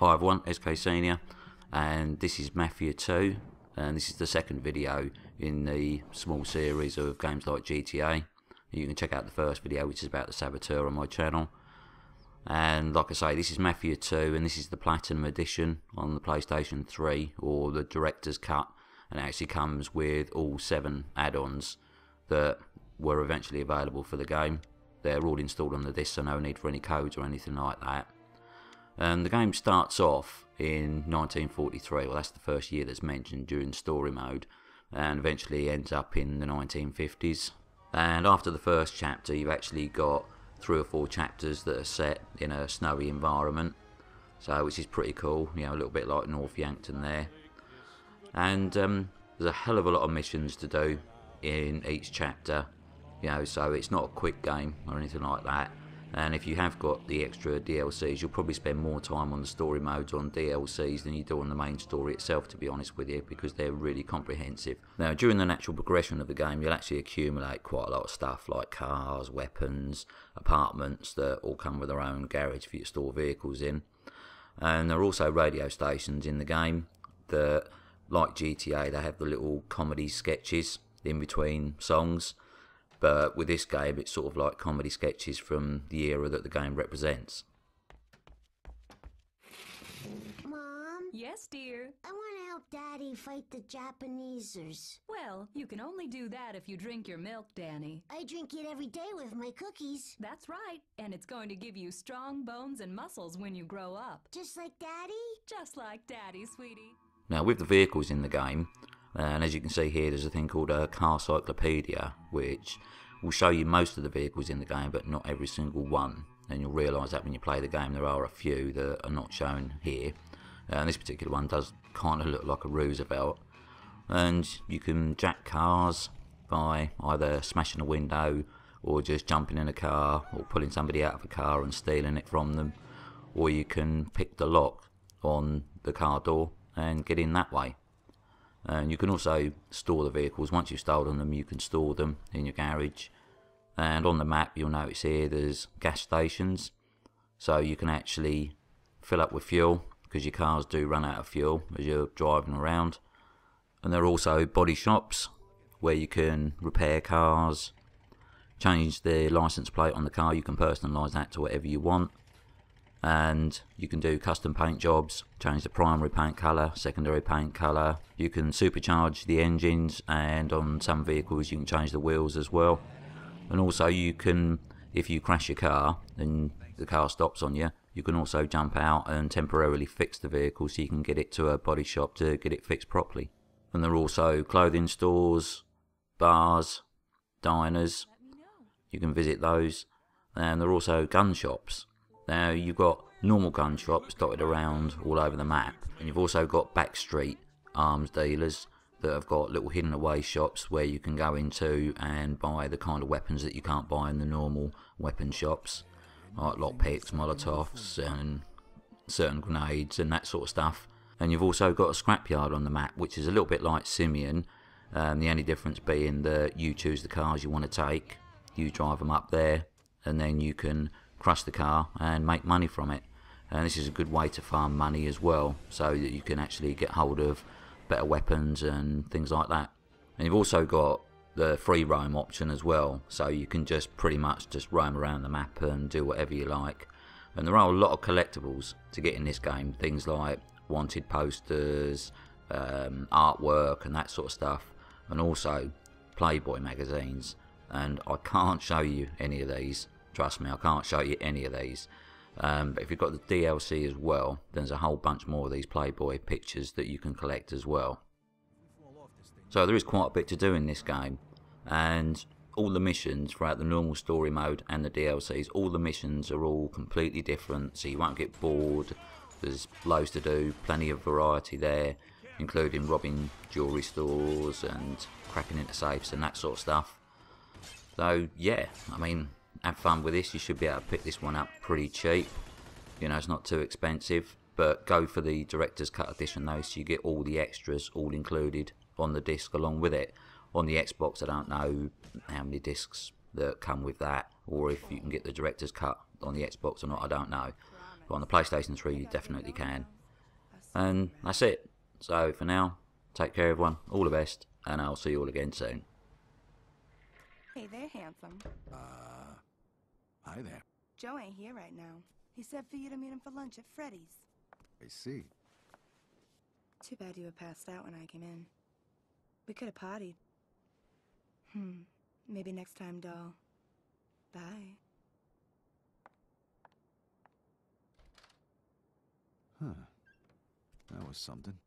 Hi everyone, SK Senior, and this is Mafia 2, and this is the second video in the small series of games like GTA. You can check out the first video, which is about the Saboteur on my channel. And like I say, this is Mafia 2, and this is the Platinum Edition on the PlayStation 3, or the Director's Cut, and it actually comes with all seven add-ons that were eventually available for the game. They're all installed on the disc, so no need for any codes or anything like that and the game starts off in 1943. Well, that's the first year that's mentioned during story mode, and eventually ends up in the 1950s. And after the first chapter, you've actually got three or four chapters that are set in a snowy environment, so which is pretty cool. You know, a little bit like North Yankton there. And um, there's a hell of a lot of missions to do in each chapter. You know, so it's not a quick game or anything like that and if you have got the extra DLCs you'll probably spend more time on the story modes on DLCs than you do on the main story itself to be honest with you because they're really comprehensive. Now during the natural progression of the game you'll actually accumulate quite a lot of stuff like cars, weapons, apartments that all come with their own garage for you to store vehicles in and there are also radio stations in the game that like GTA they have the little comedy sketches in between songs but with this game, it's sort of like comedy sketches from the era that the game represents. Mom? Yes, dear? I want to help Daddy fight the Japaneseers. Well, you can only do that if you drink your milk, Danny. I drink it every day with my cookies. That's right, and it's going to give you strong bones and muscles when you grow up. Just like Daddy? Just like Daddy, sweetie. Now, with the vehicles in the game, uh, and as you can see here, there's a thing called a Car Cyclopedia, which will show you most of the vehicles in the game, but not every single one. And you'll realise that when you play the game, there are a few that are not shown here. Uh, and this particular one does kind of look like a Roosevelt. And you can jack cars by either smashing a window or just jumping in a car or pulling somebody out of a car and stealing it from them. Or you can pick the lock on the car door and get in that way and you can also store the vehicles once you've stolen them you can store them in your garage and on the map you'll notice here there's gas stations so you can actually fill up with fuel because your cars do run out of fuel as you're driving around and there are also body shops where you can repair cars change the license plate on the car you can personalize that to whatever you want and you can do custom paint jobs, change the primary paint colour, secondary paint colour. You can supercharge the engines and on some vehicles you can change the wheels as well. And also you can, if you crash your car and the car stops on you, you can also jump out and temporarily fix the vehicle so you can get it to a body shop to get it fixed properly. And there are also clothing stores, bars, diners. You can visit those. And there are also gun shops now you've got normal gun shops dotted around all over the map, and you've also got backstreet arms dealers that have got little hidden away shops where you can go into and buy the kind of weapons that you can't buy in the normal weapon shops, like lockpicks, molotovs, and certain grenades and that sort of stuff. And you've also got a scrapyard on the map, which is a little bit like Simeon. Um, the only difference being that you choose the cars you want to take, you drive them up there, and then you can crash the car and make money from it. And this is a good way to farm money as well, so that you can actually get hold of better weapons and things like that. And you've also got the free roam option as well, so you can just pretty much just roam around the map and do whatever you like. And there are a lot of collectibles to get in this game, things like wanted posters, um, artwork and that sort of stuff, and also Playboy magazines. And I can't show you any of these Trust me, I can't show you any of these. Um, but if you've got the DLC as well, there's a whole bunch more of these Playboy pictures that you can collect as well. So there is quite a bit to do in this game. And all the missions throughout the normal story mode and the DLCs, all the missions are all completely different. So you won't get bored. There's loads to do, plenty of variety there, including robbing jewellery stores and cracking into safes and that sort of stuff. So yeah, I mean, have fun with this. You should be able to pick this one up pretty cheap. You know, it's not too expensive. But go for the Director's Cut Edition though, so you get all the extras all included on the disc along with it. On the Xbox, I don't know how many discs that come with that, or if you can get the Director's Cut on the Xbox or not, I don't know. But on the PlayStation 3, you definitely can. And that's it. So for now, take care everyone, all the best, and I'll see you all again soon. Hey there, handsome. Uh... Hi there. Joe ain't here right now. He said for you to meet him for lunch at Freddy's. I see. Too bad you were passed out when I came in. We could have partied. Hmm. Maybe next time, doll. Bye. Huh. That was something.